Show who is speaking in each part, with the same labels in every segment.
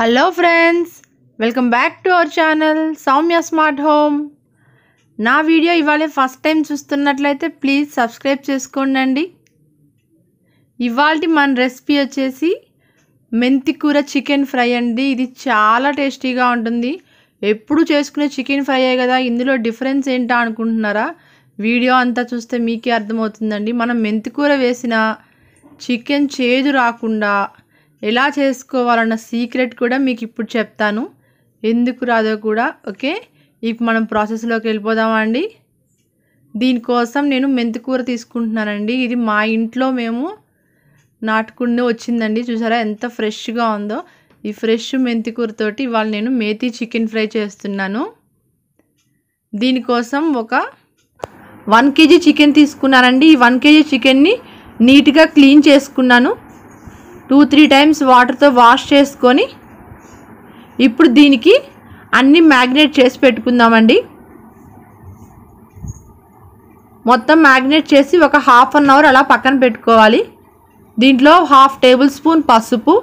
Speaker 1: hello friends welcome back to our channel Soumya smart home నా video ఇవాళ first time చూస్తున్నట్లయితే please subscribe చేసుకోండి ఇవాళ మన రెసిపీ వచ్చేసి మెంతి కూర చికెన్ ఫ్రై అండి ఇది చాలా టేస్టీగా ఉంటుంది ఎప్పుడు చేసుకునే చికెన్ ఫ్రైయే కదా ఇందులో డిఫరెన్స్ ఏంటా అనుకుంటున్నారా వీడియో అంతా చూస్తే మీకే అర్థమవుతుందండి మనం మెంతి కూర వేసిన చికెన్ చేదు రాకుండా ఎలా చేసుకోవాలన్న సీక్రెట్ కూడా మీకు ఇప్పుడు చెప్తాను ఎందుకు రాదో కూడా ఓకే ఇప్పుడు మనం ప్రాసెస్లోకి అండి దీనికోసం నేను మెంతికూర తీసుకుంటున్నానండి ఇది మా ఇంట్లో మేము నాటుకుండి వచ్చిందండి చూసారా ఎంత ఫ్రెష్గా ఉందో ఈ ఫ్రెష్ మెంతికూరతోటి ఇవాళ నేను మేతి చికెన్ ఫ్రై చేస్తున్నాను దీనికోసం ఒక వన్ కేజీ చికెన్ తీసుకున్నానండి ఈ వన్ కేజీ చికెన్ని నీట్గా క్లీన్ చేసుకున్నాను టూ త్రీ టైమ్స్ వాటర్తో వాష్ చేసుకొని ఇప్పుడు దీనికి అన్ని మ్యాగ్నేట్ చేసి పెట్టుకుందామండి మొత్తం మ్యాగ్నేట్ చేసి ఒక హాఫ్ అన్ అవర్ అలా పక్కన పెట్టుకోవాలి దీంట్లో హాఫ్ టేబుల్ స్పూన్ పసుపు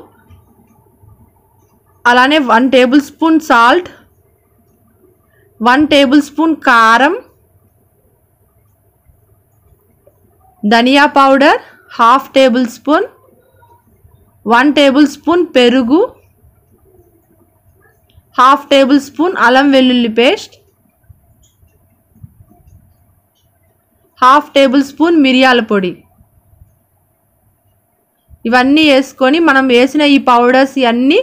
Speaker 1: అలానే one tablespoon salt one tablespoon కారం ధనియా powder half tablespoon one tablespoon పెరుగు హాఫ్ టేబుల్ స్పూన్ అల్లం వెల్లుల్లి పేస్ట్ హాఫ్ టేబుల్ స్పూన్ మిరియాల పొడి ఇవన్నీ వేసుకొని మనం వేసిన ఈ పౌడర్స్ ఇవన్నీ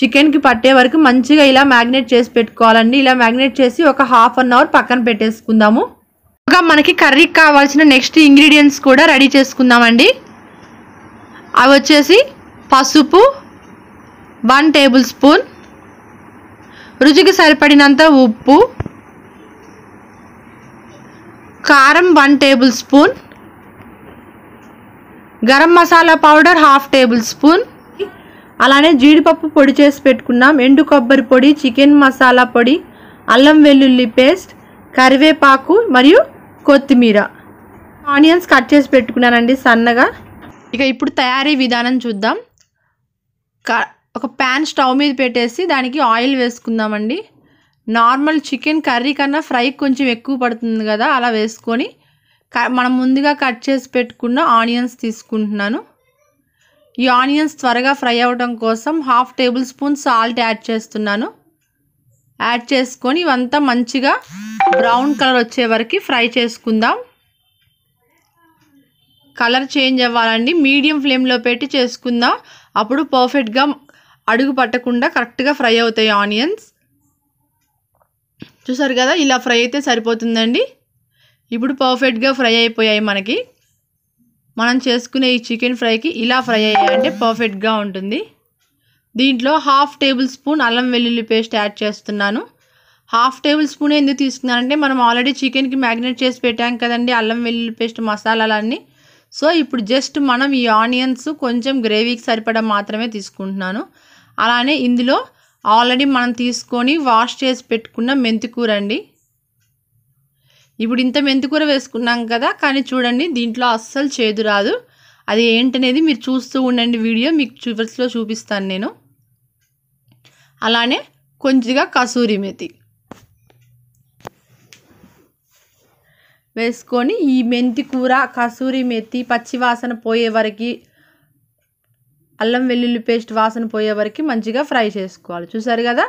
Speaker 1: చికెన్కి పట్టే వరకు మంచిగా ఇలా మ్యాగ్నేట్ చేసి పెట్టుకోవాలండి ఇలా మ్యాగ్నేట్ చేసి ఒక హాఫ్ అన్ అవర్ పక్కన పెట్టేసుకుందాము ఒక మనకి కర్రీకి కావాల్సిన నెక్స్ట్ ఇంగ్రీడియంట్స్ కూడా రెడీ చేసుకుందామండి అవి వచ్చేసి పసుపు వన్ టేబుల్ స్పూన్ రుచికి సరిపడినంత ఉప్పు కారం one tablespoon garam masala powder half tablespoon అలానే జీడిపప్పు పొడి చేసి పెట్టుకున్నాం ఎండు కొబ్బరి పొడి చికెన్ మసాలా పొడి అల్లం వెల్లుల్లి పేస్ట్ కరివేపాకు మరియు కొత్తిమీర ఆనియన్స్ కట్ చేసి పెట్టుకున్నానండి సన్నగా ఇక ఇప్పుడు తయారీ విధానం చూద్దాం ఒక ప్యాన్ స్టవ్ మీద పెట్టేసి దానికి ఆయిల్ వేసుకుందామండి నార్మల్ చికెన్ కర్రీ కన్నా ఫ్రై కొంచెం ఎక్కువ పడుతుంది కదా అలా వేసుకొని మనం ముందుగా కట్ చేసి పెట్టుకున్న ఆనియన్స్ తీసుకుంటున్నాను ఈ ఆనియన్స్ త్వరగా ఫ్రై అవ్వడం కోసం half tablespoon salt add చేస్తున్నాను యాడ్ చేసుకొని ఇవంతా మంచిగా బ్రౌన్ కలర్ వచ్చే వరకు ఫ్రై చేసుకుందాం కలర్ చేంజ్ అవ్వాలండి మీడియం ఫ్లేమ్లో పెట్టి చేసుకుందాం అప్పుడు పర్ఫెక్ట్గా అడుగు పట్టకుండా కరెక్ట్గా ఫ్రై అవుతాయి ఆనియన్స్ చూసారు కదా ఇలా ఫ్రై అయితే సరిపోతుందండి ఇప్పుడు పర్ఫెక్ట్గా ఫ్రై అయిపోయాయి మనకి మనం చేసుకునే ఈ చికెన్ ఫ్రైకి ఇలా ఫ్రై అయ్యాయంటే పర్ఫెక్ట్గా ఉంటుంది దీంట్లో హాఫ్ టేబుల్ స్పూన్ అల్లం వెల్లుల్లి పేస్ట్ యాడ్ చేస్తున్నాను హాఫ్ టేబుల్ స్పూన్ ఎందుకు తీసుకున్నానంటే మనం ఆల్రెడీ చికెన్కి మ్యాగ్నేట్ చేసి పెట్టాం కదండి అల్లం వెల్లుల్లి పేస్ట్ మసాలాలన్నీ సో ఇప్పుడు జస్ట్ మనం ఈ ఆనియన్స్ కొంచెం గ్రేవీకి సరిపడా మాత్రమే తీసుకుంటున్నాను అలానే ఇందులో ఆల్రెడీ మనం తీసుకొని వాష్ చేసి పెట్టుకున్న మెంతికూర అండి ఇప్పుడు ఇంత మెంతికూర వేసుకున్నాం కదా కానీ చూడండి దీంట్లో అస్సలు చేదు రాదు అది ఏంటనేది మీరు చూస్తూ ఉండండి వీడియో మీకు చివర్స్లో చూపిస్తాను నేను అలానే కొంచెంగా కసూరి మెతి వేసుకొని ఈ మెంతి కూర కసూరి మెత్తి పచ్చివాసన పోయే వరకు అల్లం వెల్లుల్లి పేస్ట్ వాసన పోయే వరకు మంచిగా ఫ్రై చేసుకోవాలి చూసారు కదా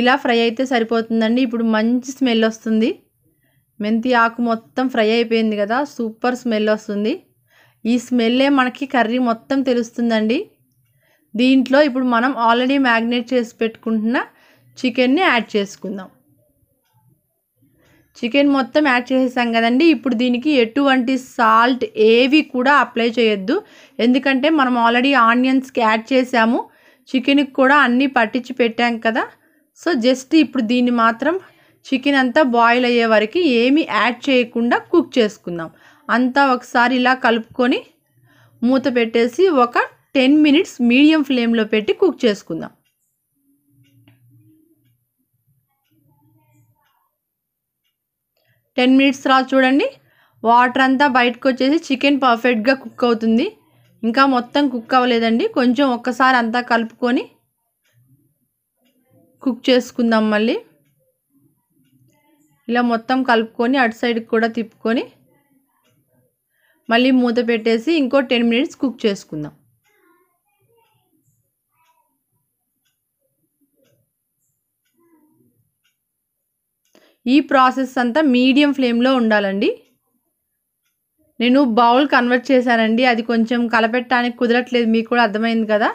Speaker 1: ఇలా ఫ్రై అయితే సరిపోతుందండి ఇప్పుడు మంచి స్మెల్ వస్తుంది మెంతి ఆకు మొత్తం ఫ్రై అయిపోయింది కదా సూపర్ స్మెల్ వస్తుంది ఈ స్మెల్లే మనకి కర్రీ మొత్తం తెలుస్తుందండి దీంట్లో ఇప్పుడు మనం ఆల్రెడీ మ్యాగ్నేట్ చేసి పెట్టుకుంటున్న చికెన్ని యాడ్ చేసుకుందాం చికెన్ మొత్తం యాడ్ చేసేసాం కదండి ఇప్పుడు దీనికి ఎటువంటి సాల్ట్ ఏవి కూడా అప్లై చేయొద్దు ఎందుకంటే మనం ఆల్రెడీ ఆనియన్స్కి యాడ్ చేసాము చికెన్కి కూడా అన్నీ పట్టించి పెట్టాం కదా సో జస్ట్ ఇప్పుడు దీన్ని మాత్రం చికెన్ అంతా బాయిల్ అయ్యే వరకు ఏమీ యాడ్ చేయకుండా కుక్ చేసుకుందాం అంతా ఒకసారి ఇలా కలుపుకొని మూత పెట్టేసి ఒక టెన్ మినిట్స్ మీడియం ఫ్లేమ్లో పెట్టి కుక్ చేసుకుందాం టెన్ మినిట్స్ తర్వాత చూడండి వాటర్ అంతా బయటకు వచ్చేసి చికెన్ పర్ఫెక్ట్గా కుక్ అవుతుంది ఇంకా మొత్తం కుక్ అవ్వలేదండి కొంచెం ఒక్కసారి అంతా కలుపుకొని కుక్ చేసుకుందాం మళ్ళీ ఇలా మొత్తం కలుపుకొని అటు సైడ్కి కూడా తిప్పుకొని మళ్ళీ మూత పెట్టేసి ఇంకో టెన్ మినిట్స్ కుక్ చేసుకుందాం ఈ ప్రాసెస్ అంతా మీడియం ఫ్లేమ్లో ఉండాలండి నేను బౌల్ కన్వర్ట్ చేశానండి అది కొంచెం కలపెట్టడానికి కుదరట్లేదు మీకు కూడా అర్థమైంది కదా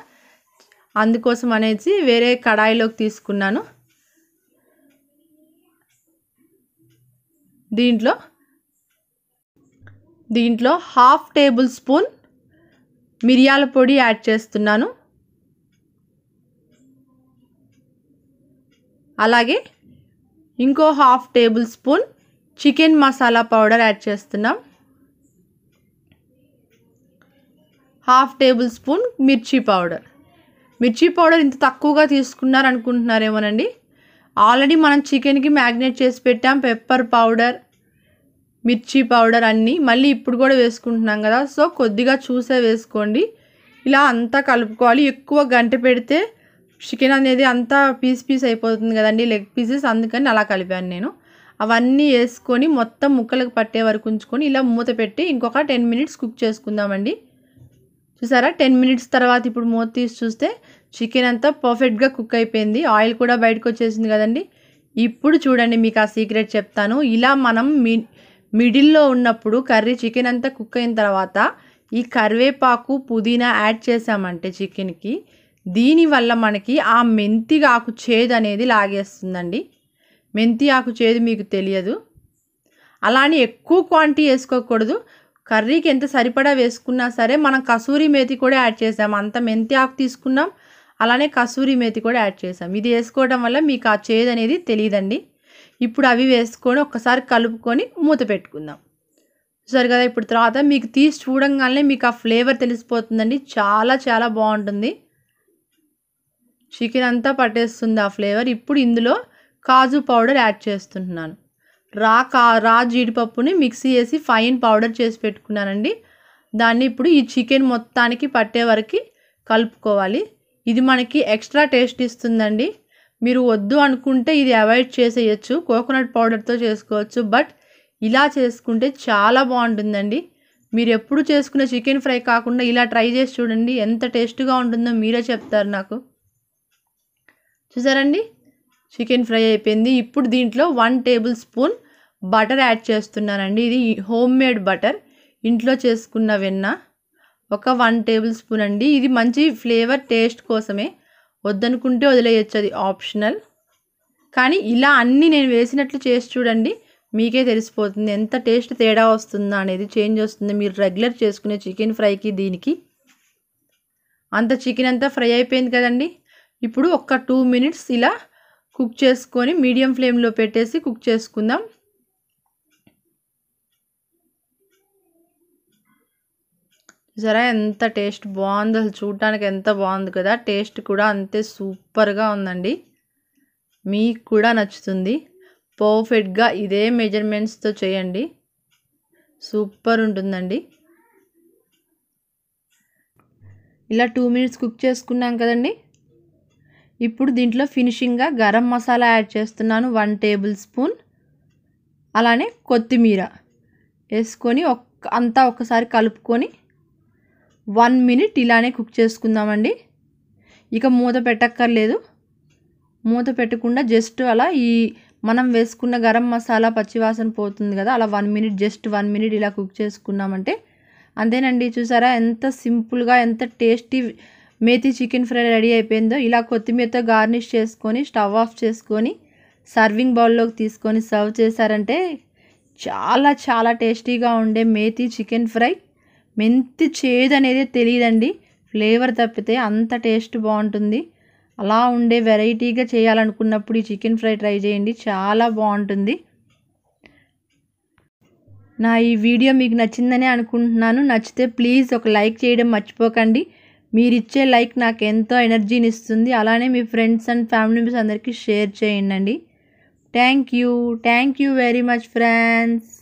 Speaker 1: అందుకోసం అనేసి వేరే కడాయిలోకి తీసుకున్నాను దీంట్లో దీంట్లో హాఫ్ టేబుల్ స్పూన్ మిరియాల పొడి యాడ్ చేస్తున్నాను అలాగే ఇంకో half tablespoon chicken masala powder add చేస్తున్నాం హాఫ్ టేబుల్ స్పూన్ మిర్చి పౌడర్ మిర్చి పౌడర్ ఇంత తక్కువగా తీసుకున్నారు అనుకుంటున్నారేమోనండి ఆల్రెడీ మనం చికెన్కి మ్యాగ్నేట్ చేసి పెట్టాం పెప్పర్ పౌడర్ మిర్చి పౌడర్ అన్నీ మళ్ళీ ఇప్పుడు కూడా వేసుకుంటున్నాం కదా సో కొద్దిగా చూసే వేసుకోండి ఇలా అంతా కలుపుకోవాలి ఎక్కువ గంట పెడితే చికెన్ అనేది అంతా పీస్ పీస్ అయిపోతుంది కదండి లెగ్ పీసెస్ అందుకని అలా కలిపాను నేను అవన్నీ వేసుకొని మొత్తం ముక్కలకు పట్టే వరకు ఉంచుకొని ఇలా మూత పెట్టి ఇంకొక టెన్ మినిట్స్ కుక్ చేసుకుందామండి చూసారా టెన్ మినిట్స్ తర్వాత ఇప్పుడు మూత తీసి చూస్తే చికెన్ అంతా పర్ఫెక్ట్గా కుక్ అయిపోయింది ఆయిల్ కూడా బయటకు వచ్చేసింది కదండి ఇప్పుడు చూడండి మీకు ఆ సీక్రెట్ చెప్తాను ఇలా మనం మిడిల్లో ఉన్నప్పుడు కర్రీ చికెన్ అంతా కుక్ అయిన తర్వాత ఈ కరివేపాకు పుదీనా యాడ్ చేసామంటే చికెన్కి దీనివల్ల మనకి ఆ మెంతి ఆకు చేదు అనేది లాగేస్తుందండి మెంతి ఆకు చేదు మీకు తెలియదు అలానే ఎక్కువ క్వాంటిటీ వేసుకోకూడదు కర్రీకి ఎంత సరిపడా వేసుకున్నా సరే మనం కసూరి మేతి కూడా యాడ్ చేసాం అంత మెంతి ఆకు తీసుకున్నాం అలానే కసూరి మేతి కూడా యాడ్ చేసాం ఇది వేసుకోవడం వల్ల మీకు ఆ చేదు అనేది తెలియదండి ఇప్పుడు అవి వేసుకొని ఒక్కసారి కలుపుకొని మూత పెట్టుకుందాం సరే కదా ఇప్పుడు తర్వాత మీకు తీసి చూడంగానే మీకు ఆ ఫ్లేవర్ తెలిసిపోతుందండి చాలా చాలా బాగుంటుంది చికెన్ అంతా పట్టేస్తుంది ఆ ఫ్లేవర్ ఇప్పుడు ఇందులో కాజు పౌడర్ యాడ్ చేస్తున్నాను రా కా రా జీడిపప్పుని మిక్సీ చేసి ఫైన్ పౌడర్ చేసి పెట్టుకున్నానండి దాన్ని ఇప్పుడు ఈ చికెన్ మొత్తానికి పట్టే వరకు కలుపుకోవాలి ఇది మనకి ఎక్స్ట్రా టేస్ట్ ఇస్తుందండి మీరు వద్దు అనుకుంటే ఇది అవాయిడ్ చేసేయచ్చు కోకోనట్ పౌడర్తో చేసుకోవచ్చు బట్ ఇలా చేసుకుంటే చాలా బాగుంటుందండి మీరు ఎప్పుడు చేసుకునే చికెన్ ఫ్రై కాకుండా ఇలా ట్రై చేసి చూడండి ఎంత టేస్ట్గా ఉంటుందో మీరే చెప్తారు నాకు చూసారండి చికెన్ ఫ్రై అయిపోయింది ఇప్పుడు దీంట్లో one tablespoon butter add చేస్తున్నానండి ఇది హోమ్ మేడ్ బటర్ ఇంట్లో చేసుకున్న వెన్న ఒక వన్ టేబుల్ స్పూన్ అండి ఇది మంచి ఫ్లేవర్ టేస్ట్ కోసమే వద్దనుకుంటే వదిలేయచ్చు అది ఆప్షనల్ కానీ ఇలా అన్నీ నేను వేసినట్లు చేసి చూడండి మీకే తెలిసిపోతుంది ఎంత టేస్ట్ తేడా వస్తుందా అనేది చేంజ్ వస్తుంది మీరు రెగ్యులర్ చేసుకునే చికెన్ ఫ్రైకి దీనికి అంత చికెన్ అంతా ఫ్రై అయిపోయింది కదండి ఇప్పుడు ఒక్క టూ మినిట్స్ ఇలా కుక్ చేసుకొని మీడియం ఫ్లేమ్లో పెట్టేసి కుక్ చేసుకుందాం జరా ఎంత టేస్ట్ బాగుంది అసలు చూడటానికి ఎంత బాగుంది కదా టేస్ట్ కూడా అంతే సూపర్గా ఉందండి మీకు కూడా నచ్చుతుంది పర్ఫెక్ట్గా ఇదే మెజర్మెంట్స్తో చేయండి సూపర్ ఉంటుందండి ఇలా టూ మినిట్స్ కుక్ చేసుకున్నాం కదండి ఇప్పుడు దీంట్లో ఫినిషింగ్గా గరం మసాలా యాడ్ చేస్తున్నాను వన్ టేబుల్ స్పూన్ అలానే కొత్తిమీర వేసుకొని ఒక్క అంతా ఒకసారి కలుపుకొని వన్ మినిట్ ఇలానే కుక్ చేసుకుందామండి ఇక మూత పెట్టక్కర్లేదు మూత పెట్టకుండా జస్ట్ అలా ఈ మనం వేసుకున్న గరం మసాలా పచ్చివాసన పోతుంది కదా అలా one minute just one minute ఇలా కుక్ చేసుకున్నామంటే అంతేనండి చూసారా ఎంత సింపుల్గా ఎంత tasty methi chicken fry ready అయిపోయిందో ఇలా కొత్తిమీరతో గార్నిష్ చేసుకొని స్టవ్ ఆఫ్ చేసుకొని సర్వింగ్ బౌల్లోకి తీసుకొని సర్వ్ చేశారంటే చాలా చాలా టేస్టీగా ఉండే మేతి చికెన్ ఫ్రై మెంతి చేదు అనేది తెలియదండి ఫ్లేవర్ తప్పితే అంత టేస్ట్ బాగుంటుంది అలా ఉండే వెరైటీగా చేయాలనుకున్నప్పుడు ఈ చికెన్ ఫ్రై ట్రై చేయండి చాలా బాగుంటుంది నా ఈ వీడియో మీకు నచ్చిందని అనుకుంటున్నాను నచ్చితే ప్లీజ్ ఒక లైక్ చేయడం మర్చిపోకండి మీరిచ్చే లైక్ నాకు ఎంతో ఎనర్జీని ఇస్తుంది అలానే మీ ఫ్రెండ్స్ అండ్ ఫ్యామిలీ మెంబర్స్ అందరికీ షేర్ చేయండి thank you thank you very much friends